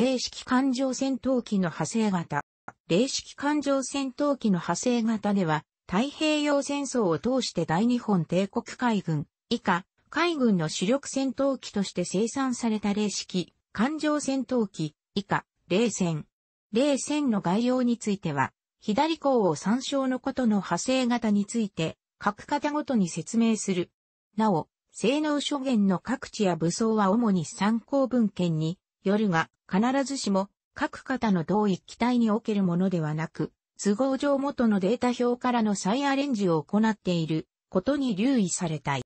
零式艦上戦闘機の派生型。零式艦上戦闘機の派生型では、太平洋戦争を通して大日本帝国海軍、以下、海軍の主力戦闘機として生産された零式、艦上戦闘機、以下、霊戦。霊戦の概要については、左項を参照のことの派生型について、各方ごとに説明する。なお、性能諸元の各地や武装は主に参考文献によるが、必ずしも、各型の同一機体におけるものではなく、都合上元のデータ表からの再アレンジを行っていることに留意されたい。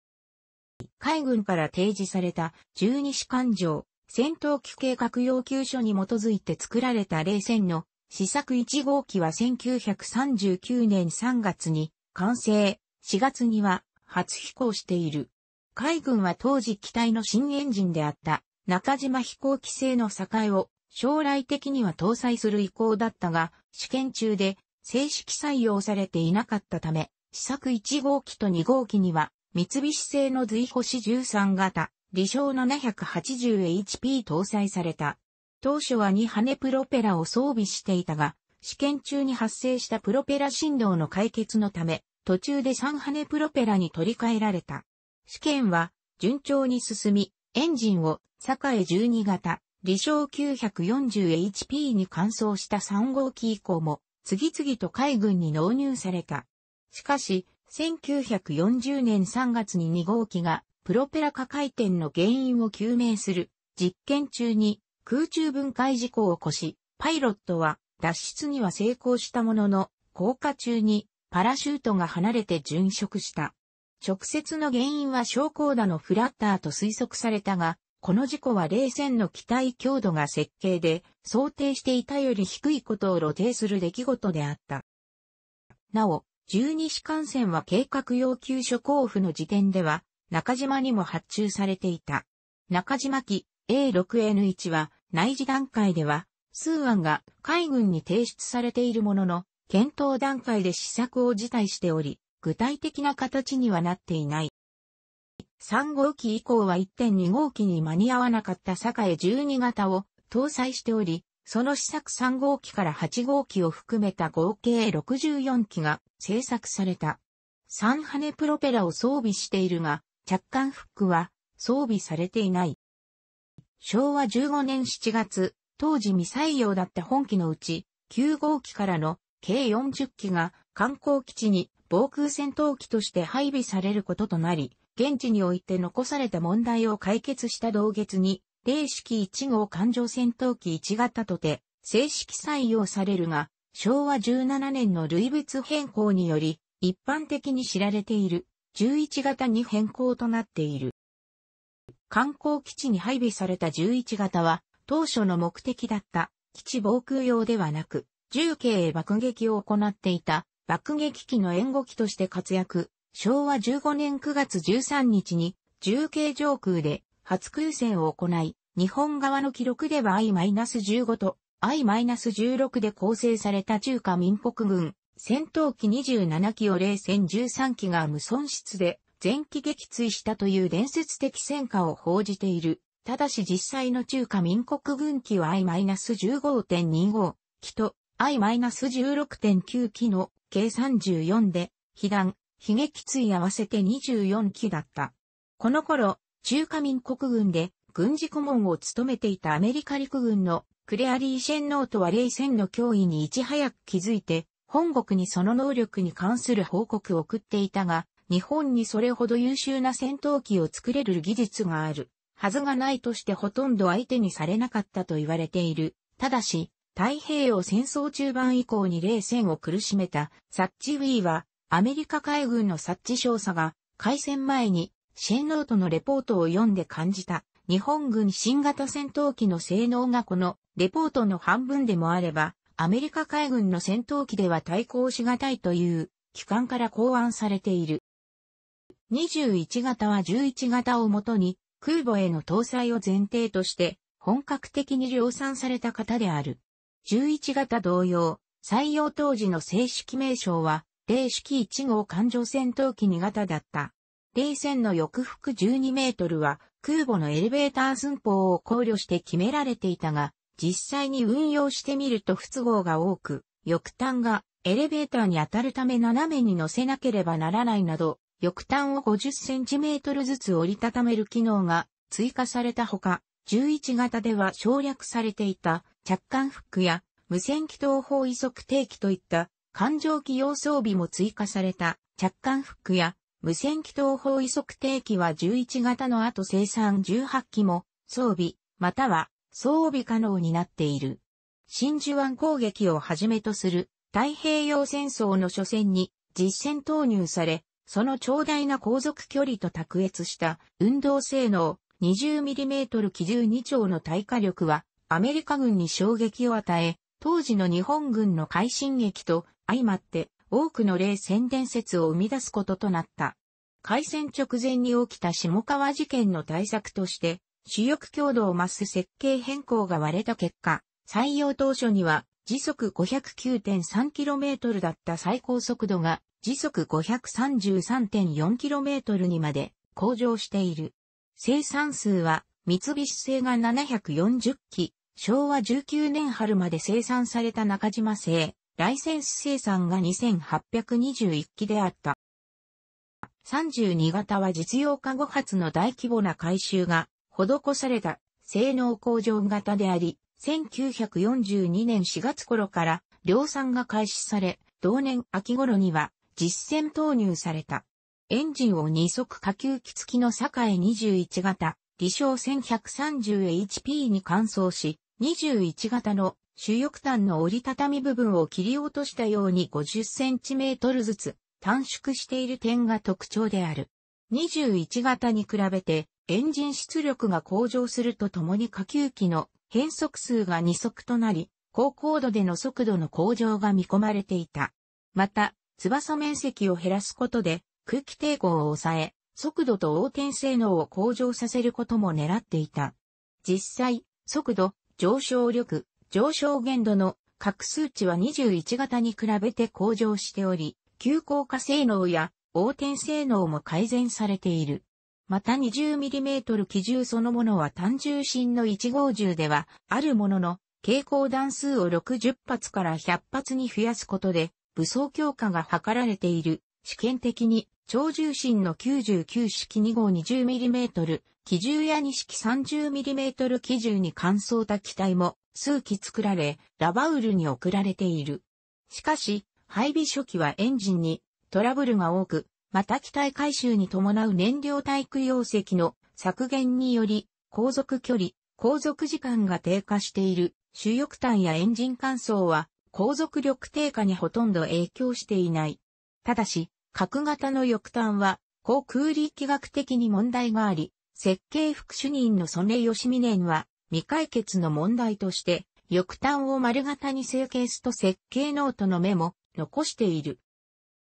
海軍から提示された十二士艦上、戦闘機計画要求書に基づいて作られた冷戦の試作1号機は1939年3月に完成、4月には初飛行している。海軍は当時機体の新エンジンであった中島飛行機製の境を将来的には搭載する意向だったが、試験中で正式採用されていなかったため、試作1号機と2号機には、三菱製の随星13型、理想 780HP 搭載された。当初は2羽プロペラを装備していたが、試験中に発生したプロペラ振動の解決のため、途中で3羽プロペラに取り替えられた。試験は順調に進み、エンジンを、栄12型、理小 940HP に換装した3号機以降も、次々と海軍に納入された。しかし、1940年3月に2号機が、プロペラ化回転の原因を究明する、実験中に、空中分解事故を起こし、パイロットは、脱出には成功したものの、降下中に、パラシュートが離れて殉職した。直接の原因は昇降打のフラッターと推測されたが、この事故は冷戦の機体強度が設計で想定していたより低いことを露呈する出来事であった。なお、十二士艦船は計画要求書交付の時点では中島にも発注されていた。中島機 A6N1 は内示段階では数案が海軍に提出されているものの検討段階で試作を辞退しており、具体的な形にはなっていない。3号機以降は1.2号機に間に合わなかった坂12型を搭載しており、その試作3号機から8号機を含めた合計64機が製作された。3羽プロペラを装備しているが、着艦フックは装備されていない。昭和15年7月、当時未採用だった本機のうち、9号機からの計40機が観光基地に防空戦闘機として配備されることとなり、現地において残された問題を解決した同月に、零式1号艦上戦闘機1型とて、正式採用されるが、昭和17年の類別変更により、一般的に知られている11型に変更となっている。観光基地に配備された11型は、当初の目的だった基地防空用ではなく、重慶へ爆撃を行っていた爆撃機の援護機として活躍、昭和15年9月13日に、重慶上空で初空戦を行い、日本側の記録では I-15 と I-16 で構成された中華民国軍、戦闘機27機を零戦13機が無損失で前期撃墜したという伝説的戦果を報じている。ただし実際の中華民国軍機は I-15.25 機と I-16.9 機の計34で、被弾、悲劇追合わせて24機だった。この頃、中華民国軍で軍事顧問を務めていたアメリカ陸軍のクレアリー・シェンノートは冷戦の脅威にいち早く気づいて、本国にその能力に関する報告を送っていたが、日本にそれほど優秀な戦闘機を作れる技術があるはずがないとしてほとんど相手にされなかったと言われている。ただし、太平洋戦争中盤以降に冷戦を苦しめたサッチウィーは、アメリカ海軍のサッチ少佐が、開戦前に、シェーノートのレポートを読んで感じた、日本軍新型戦闘機の性能がこの、レポートの半分でもあれば、アメリカ海軍の戦闘機では対抗しがたいという、機関から考案されている。21型は11型をもとに、空母への搭載を前提として、本格的に量産された型である。11型同様、採用当時の正式名称は、零式1号艦上戦闘機2型だった。零戦の翼幅12メートルは、空母のエレベーター寸法を考慮して決められていたが、実際に運用してみると不都合が多く、翼端がエレベーターに当たるため斜めに乗せなければならないなど、翼端を50センチメートルずつ折りたためる機能が追加されたほか、11型では省略されていた着艦フックや無線機等方位測定器といった艦上機用装備も追加された着艦フックや無線機等方位測定器は11型の後生産18機も装備または装備可能になっている。真珠湾攻撃をはじめとする太平洋戦争の初戦に実戦投入され、その長大な航続距離と卓越した運動性能 20mm 機準2丁の耐火力はアメリカ軍に衝撃を与え、当時の日本軍の快進撃と相まって多くの冷戦伝説を生み出すこととなった。開戦直前に起きた下川事件の対策として、主力強度を増す設計変更が割れた結果、採用当初には時速 509.3km だった最高速度が時速 533.4km にまで向上している。生産数は三菱製が740機、昭和19年春まで生産された中島製、ライセンス生産が2821機であった。32型は実用化後発の大規模な改修が施された性能向上型であり、1942年4月頃から量産が開始され、同年秋頃には実戦投入された。エンジンを二足下級機付きの境21型、理小 1130HP に換装し、21型の主翼端の折りたたみ部分を切り落としたように50センチメートルずつ短縮している点が特徴である。21型に比べてエンジン出力が向上するとともに下級機の変速数が2速となり、高高度での速度の向上が見込まれていた。また、翼面積を減らすことで空気抵抗を抑え、速度と横転性能を向上させることも狙っていた。実際、速度、上昇力、上昇限度の各数値は21型に比べて向上しており、急降下性能や横転性能も改善されている。また 20mm 機銃そのものは単重心の1号銃ではあるものの、蛍光弾数を60発から100発に増やすことで、武装強化が図られている。試験的に、超重心の99式2号 20mm 機銃や二式 30mm 機銃に乾燥た機体も数機作られ、ラバウルに送られている。しかし、配備初期はエンジンにトラブルが多く、また機体回収に伴う燃料体育容積の削減により、航続距離、航続時間が低下している、主翼端やエンジン乾燥は、航続力低下にほとんど影響していない。ただし、角型の翼端は、航空力学的に問題があり、設計副主任の曽根義美年は、未解決の問題として、翼端を丸型に成形すと設計ノートの目も残している。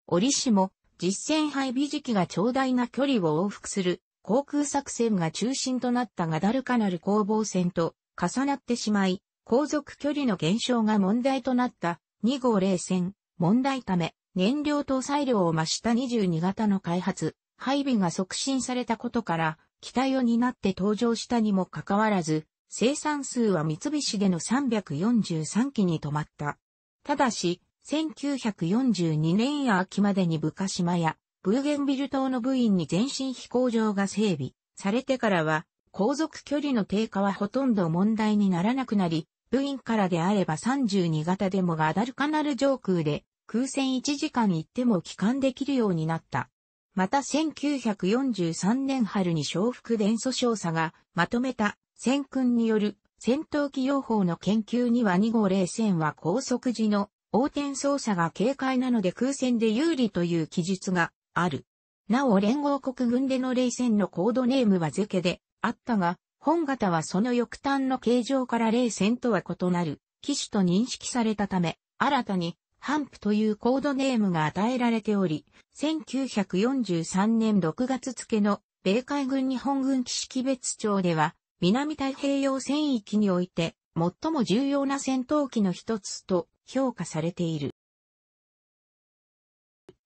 折しも、実戦配備時期が長大な距離を往復する航空作戦が中心となったガダルカナル攻防戦と重なってしまい、航続距離の減少が問題となった2号零戦問題ため燃料搭載量を増した22型の開発、配備が促進されたことから機体を担って登場したにもかかわらず、生産数は三菱での343機に止まった。ただし、1942年秋までに部下島やブーゲンビル島の部員に全身飛行場が整備されてからは、航続距離の低下はほとんど問題にならなくなり、部員からであれば32型でもガダルカナル上空で空戦1時間行っても帰還できるようになった。また1943年春に小福伝訴少佐がまとめた戦訓による戦闘機用法の研究には2号0戦は高速時の横転操作が軽快なので空戦で有利という記述がある。なお連合国軍での冷戦のコードネームはゼケであったが、本型はその翼端の形状から冷戦とは異なる機種と認識されたため、新たにハンプというコードネームが与えられており、1943年6月付の米海軍日本軍基識別庁では、南太平洋戦域において、最も重要な戦闘機の一つと評価されている。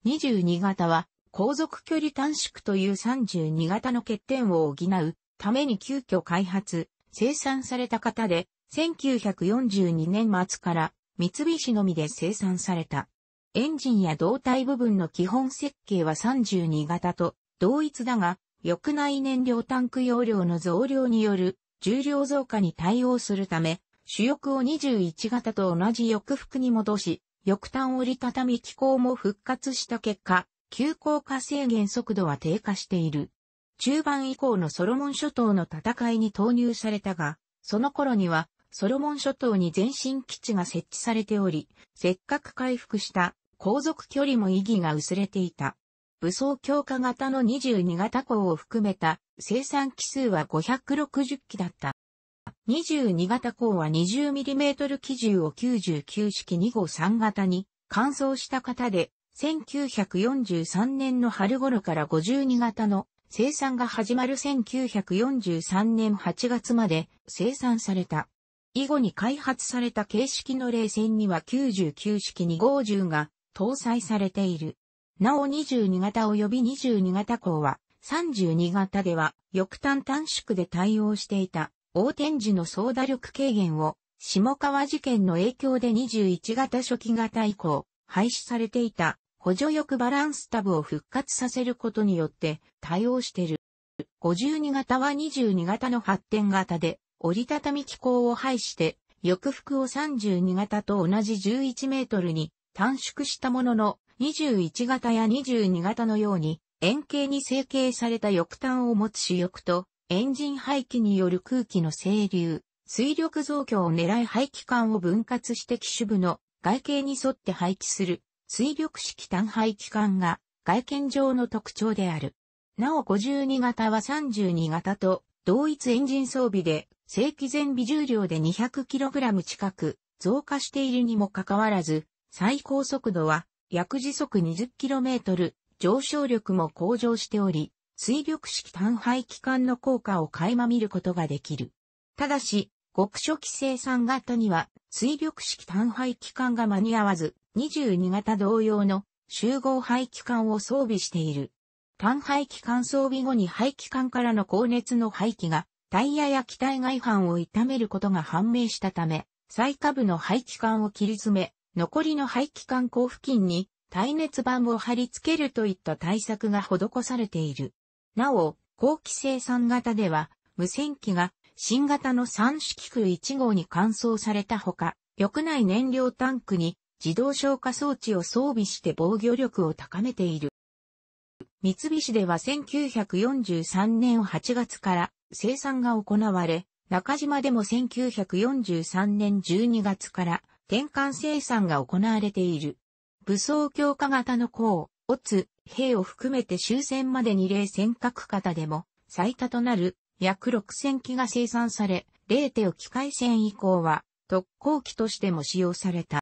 22型は、航続距離短縮という32型の欠点を補うために急遽開発、生産された型で、1942年末から三菱のみで生産された。エンジンや胴体部分の基本設計は32型と同一だが、翼内燃料タンク容量の増量による重量増加に対応するため、主翼を21型と同じ翼腹に戻し、翼端折りたたみ機構も復活した結果、急降下制限速度は低下している。中盤以降のソロモン諸島の戦いに投入されたが、その頃にはソロモン諸島に前進基地が設置されており、せっかく回復した航続距離も意義が薄れていた。武装強化型の22型港を含めた生産機数は560機だった。22型港は 20mm 機銃を99式2号3型に換装した型で、1943年の春頃から52型の生産が始まる1943年8月まで生産された。以後に開発された形式の冷戦には99式2 5 0が搭載されている。なお22型及び22型港は32型では翼端短縮で対応していた横転時の総打力軽減を下川事件の影響で21型初期型以降廃止されていた補助翼バランスタブを復活させることによって対応している。52型は22型の発展型で折りたたみ機構を配して、翼腹を32型と同じ11メートルに短縮したものの、21型や22型のように、円形に成形された翼端を持つ主翼と、エンジン排気による空気の清流、水力増強を狙い排気管を分割して機種部の外形に沿って配置する、水力式単排気管が外見上の特徴である。なお52型は32型と同一エンジン装備で正規全微重量で 200kg 近く増加しているにもかかわらず、最高速度は約時速 20km、上昇力も向上しており、水力式単排機関の効果を垣間見ることができる。ただし、極初期生産型には水力式単排機関が間に合わず、22型同様の集合排機関を装備している。単排機関装備後に排機関からの高熱の排気がタイヤや機体外反を傷めることが判明したため、最下部の排気管を切り詰め、残りの排気管口付近に耐熱板を貼り付けるといった対策が施されている。なお、後期生産型では、無線機が新型の3式空1号に換装されたほか、翼内燃料タンクに自動消火装置を装備して防御力を高めている。三菱では1943年8月から生産が行われ、中島でも1943年12月から転換生産が行われている。武装強化型の甲、オツ、兵を含めて終戦までに例尖閣型でも最多となる約6000機が生産され、0手を機械戦以降は特攻機としても使用された。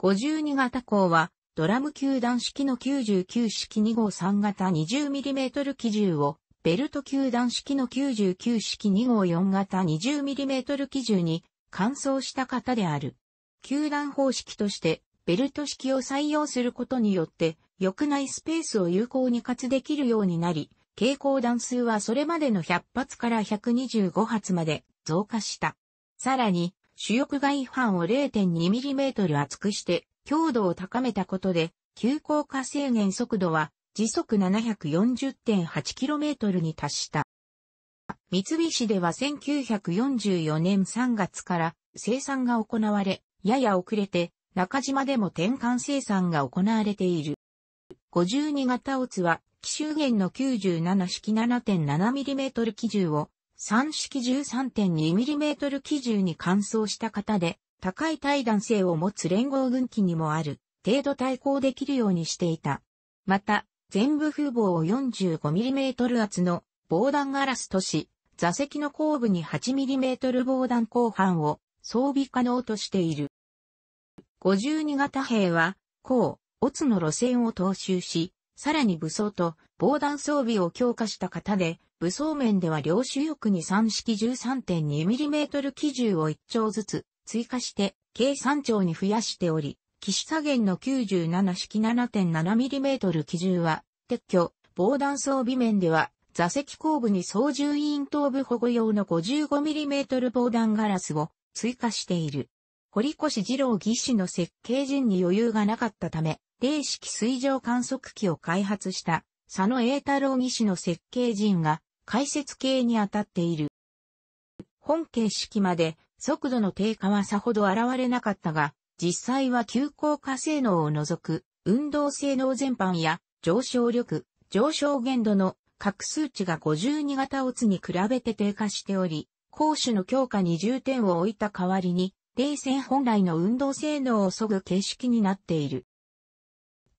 52型鋼はドラム球弾式の99式2号3型 20mm 機銃をベルト球団式の99式2号4型 20mm 基準に換装した型である。球団方式としてベルト式を採用することによって、翼内スペースを有効に活できるようになり、蛍光弾数はそれまでの100発から125発まで増加した。さらに、主翼外反を 0.2mm 厚くして強度を高めたことで、急降下制限速度は時速 740.8km に達した。三菱では1944年3月から生産が行われ、やや遅れて中島でも転換生産が行われている。52型オツは、奇襲弦の97式 7.7mm 機銃を3式 13.2mm 機銃に換装した型で、高い耐弾性を持つ連合軍機にもある程度対抗できるようにしていた。また、全部風防を 45mm 厚の防弾ガラスとし、座席の後部に 8mm 防弾後半を装備可能としている。52型兵は、高、オツの路線を踏襲し、さらに武装と防弾装備を強化した型で、武装面では両主翼に3式 13.2mm 機銃を1丁ずつ追加して、計3丁に増やしており、岸加減の97式 7.7mm 機銃は、撤去、防弾装備面では、座席後部に操縦員頭部保護用の 55mm 防弾ガラスを追加している。堀越二郎技師の設計陣に余裕がなかったため、零式水上観測機を開発した佐野栄太郎技師の設計陣が解説系に当たっている。本形式まで速度の低下はさほど現れなかったが、実際は急降下性能を除く、運動性能全般や、上昇力、上昇限度の各数値が52型オツに比べて低下しており、攻守の強化に重点を置いた代わりに、冷戦本来の運動性能を削ぐ形式になっている。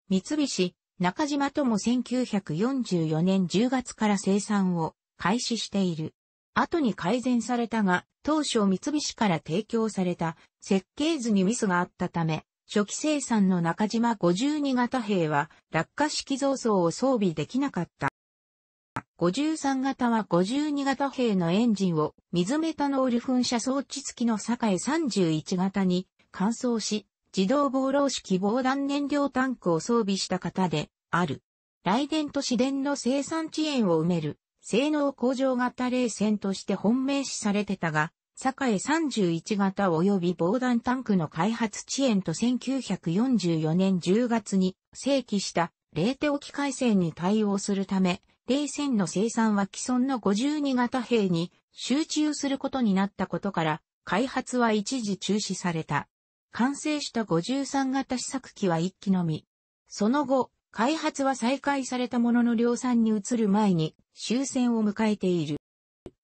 三菱、中島とも1944年10月から生産を開始している。後に改善されたが、当初三菱から提供された設計図にミスがあったため、初期生産の中島52型兵は落下式造装を装備できなかった。53型は52型兵のエンジンを水メタノール噴射装置付きの境31型に換装し、自動防漏式防弾燃料タンクを装備した型である。雷電と市電の生産遅延を埋める性能向上型冷戦として本命視されてたが、栄31型及び防弾タンクの開発遅延と1944年10月に正規した冷手置き回線に対応するため、冷戦の生産は既存の52型兵に集中することになったことから、開発は一時中止された。完成した53型試作機は一機のみ。その後、開発は再開されたものの量産に移る前に、終戦を迎えている。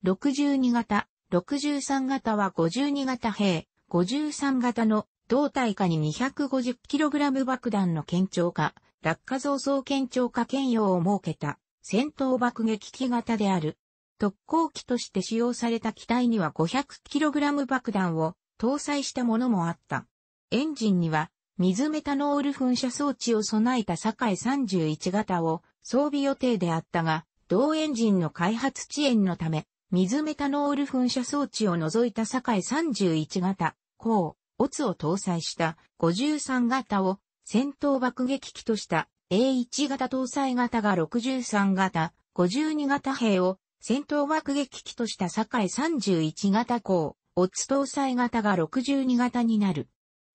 62型、63型は52型兵、53型の胴体下に 250kg 爆弾の堅調化、落下増装堅調化兼用を設けた戦闘爆撃機型である。特攻機として使用された機体には 500kg 爆弾を搭載したものもあった。エンジンには水メタノール噴射装置を備えた栄31型を装備予定であったが、同エンジンの開発遅延のため、水メタノール噴射装置を除いた堺31型、高、オツを搭載した53型を戦闘爆撃機とした A1 型搭載型が63型、52型兵を戦闘爆撃機とした堺31型高、オツ搭載型が62型になる。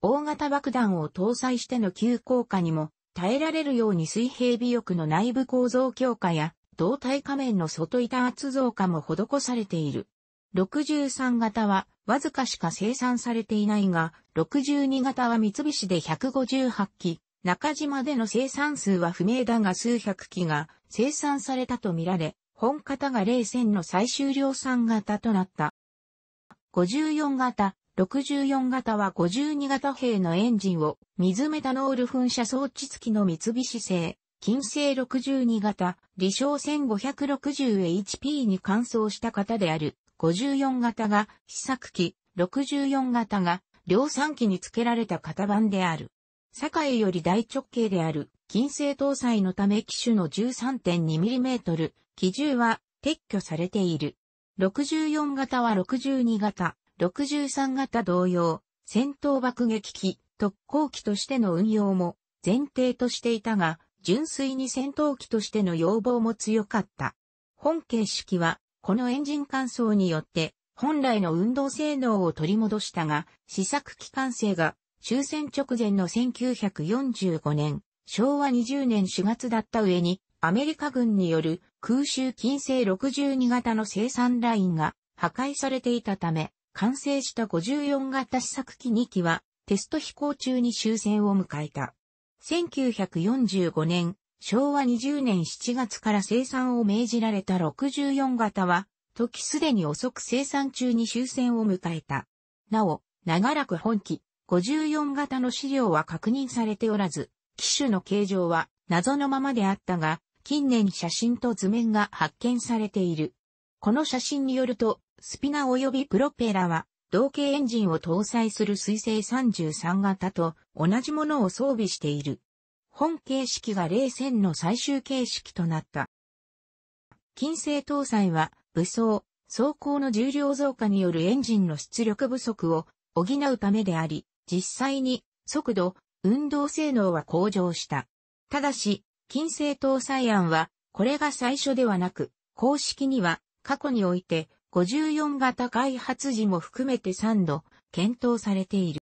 大型爆弾を搭載しての急降下にも耐えられるように水平尾翼の内部構造強化や胴体仮面の外板圧増加も施されている。63型はわずかしか生産されていないが、62型は三菱で158機、中島での生産数は不明だが数百機が生産されたとみられ、本型が冷戦の最終量産型となった。54型、64型は52型兵のエンジンを水メタノール噴射装置付きの三菱製近世62型、李小 1560HP に換装した型である、54型が試作機、64型が量産機に付けられた型番である。堺より大直径である、近世搭載のため機種の 13.2mm、機銃は撤去されている。64型は62型、63型同様、戦闘爆撃機、特攻機としての運用も前提としていたが、純粋に戦闘機としての要望も強かった。本形式は、このエンジン乾燥によって、本来の運動性能を取り戻したが、試作機関制が終戦直前の1945年、昭和20年4月だった上に、アメリカ軍による空襲禁制62型の生産ラインが破壊されていたため、完成した54型試作機2機はテスト飛行中に終戦を迎えた。1945年、昭和20年7月から生産を命じられた64型は、時すでに遅く生産中に終戦を迎えた。なお、長らく本機、54型の資料は確認されておらず、機種の形状は謎のままであったが、近年写真と図面が発見されている。この写真によると、スピナ及びプロペラは同型エンジンを搭載する水星33型と同じものを装備している。本形式が冷戦の最終形式となった。金星搭載は武装、走行の重量増加によるエンジンの出力不足を補うためであり、実際に速度、運動性能は向上した。ただし、金星搭載案は、これが最初ではなく、公式には過去において54型開発時も含めて3度検討されている。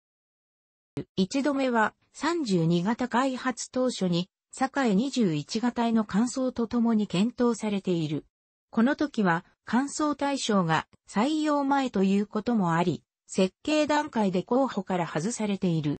1度目は32型開発当初に堺21型への乾燥とともに検討されている。この時は乾燥対象が採用前ということもあり、設計段階で候補から外されている。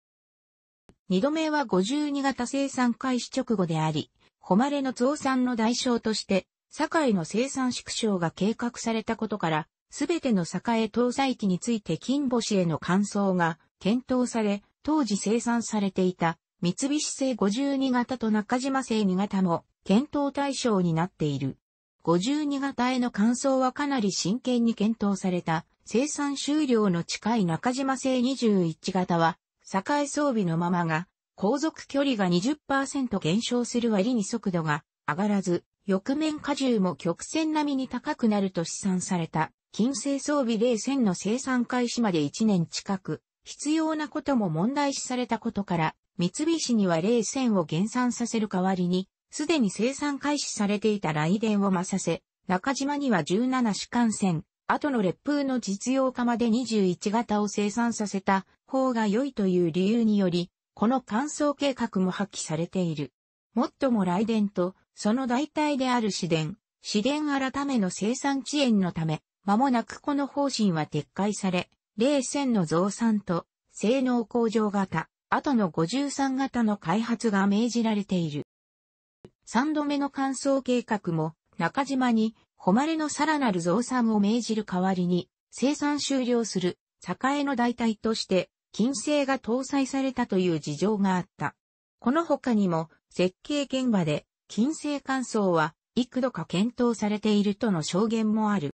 2度目は52型生産開始直後であり、誉れの増産の代償として堺の生産縮小が計画されたことから、すべての堺搭載機について金星への換装が検討され、当時生産されていた三菱製52型と中島製2型も検討対象になっている。52型への換装はかなり真剣に検討された生産終了の近い中島製21型は、堺装備のままが、航続距離が20%減少する割に速度が上がらず、翼面荷重も曲線並みに高くなると試算された、金星装備冷戦の生産開始まで1年近く、必要なことも問題視されたことから、三菱には冷戦を減産させる代わりに、すでに生産開始されていた雷電を増させ、中島には17主幹線、後の列風の実用化まで21型を生産させた方が良いという理由により、この乾燥計画も発揮されている。もっとも雷電とその代替である市電、市電改めの生産遅延のため、間もなくこの方針は撤回され、冷戦の増産と、性能向上型、後の53型の開発が命じられている。3度目の乾燥計画も、中島に、誉れのさらなる増産を命じる代わりに、生産終了する、栄の代替として、金星が搭載されたという事情があった。この他にも、設計現場で、金星乾燥は幾度か検討されているとの証言もある。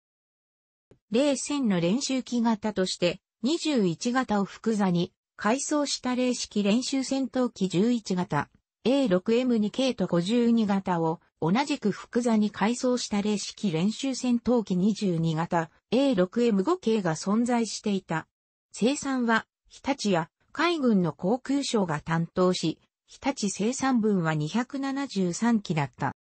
冷戦の練習機型として21型を複座に改装した零式練習戦闘機11型 A6M2 系と52型を同じく複座に改装した零式練習戦闘機22型 A6M5 系が存在していた。生産は日立や海軍の航空省が担当し、日立生産分は273機だった。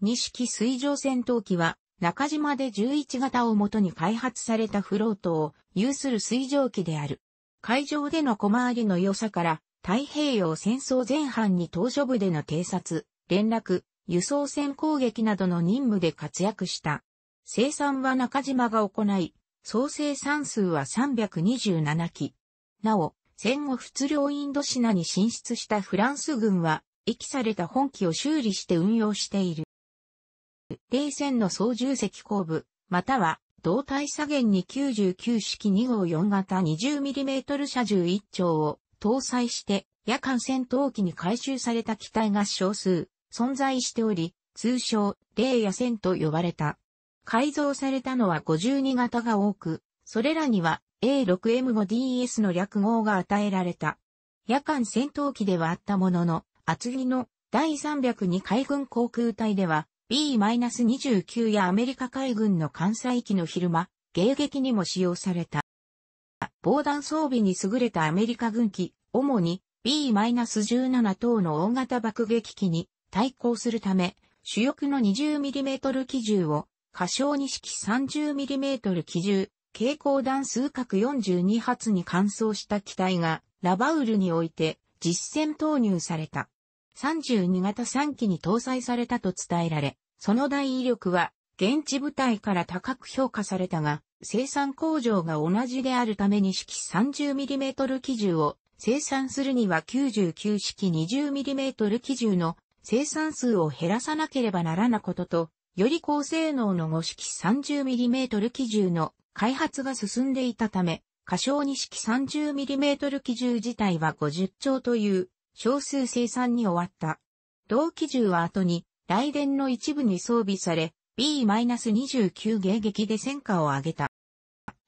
二式水上戦闘機は、中島で11型をもとに開発されたフロートを有する水上機である。海上での小回りの良さから、太平洋戦争前半に島嶼部での偵察、連絡、輸送船攻撃などの任務で活躍した。生産は中島が行い、総生産数は327機。なお、戦後仏領インドシナに進出したフランス軍は、遺棄された本機を修理して運用している。冷戦の操縦席後部、または胴体左舷に99式2号4型 20mm 射銃1丁を搭載して夜間戦闘機に回収された機体が少数存在しており、通称、霊夜戦と呼ばれた。改造されたのは52型が多く、それらには A6M5DS の略号が与えられた。夜間戦闘機ではあったものの、厚木の第302海軍航空隊では B-29 やアメリカ海軍の艦載機の昼間、迎撃にも使用された。防弾装備に優れたアメリカ軍機、主に B-17 等の大型爆撃機に対抗するため、主翼の 20mm 機銃を、過小に式 30mm 機銃、蛍光弾数角42発に乾燥した機体がラバウルにおいて実戦投入された。32型3機に搭載されたと伝えられ、その大威力は現地部隊から高く評価されたが、生産工場が同じであるために式 30mm 機銃を生産するには99式 20mm 機銃の生産数を減らさなければならなことと、より高性能の5式 30mm 機銃の開発が進んでいたため、過小二式 30mm 機銃自体は50丁という少数生産に終わった。同機銃は後に雷電の一部に装備され、B-29 迎撃で戦果を上げた。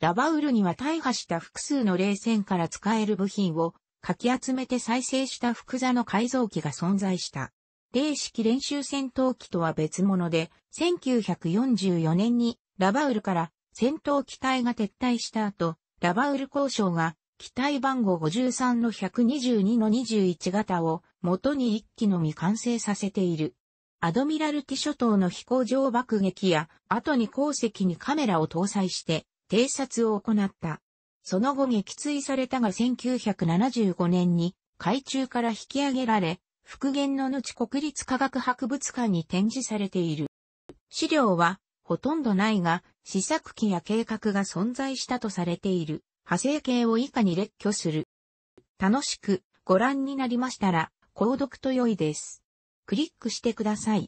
ラバウルには大破した複数の冷戦から使える部品をかき集めて再生した複座の改造機が存在した。零式練習戦闘機とは別物で、1944年にラバウルから戦闘機体が撤退した後、ラバウル交渉が機体番号53の122の21型を元に一機のみ完成させている。アドミラルティ諸島の飛行場爆撃や、後に鉱石にカメラを搭載して、偵察を行った。その後撃墜されたが1975年に海中から引き上げられ、復元の後国立科学博物館に展示されている。資料はほとんどないが、試作機や計画が存在したとされている派生形を以下に列挙する。楽しくご覧になりましたら、購読と良いです。クリックしてください。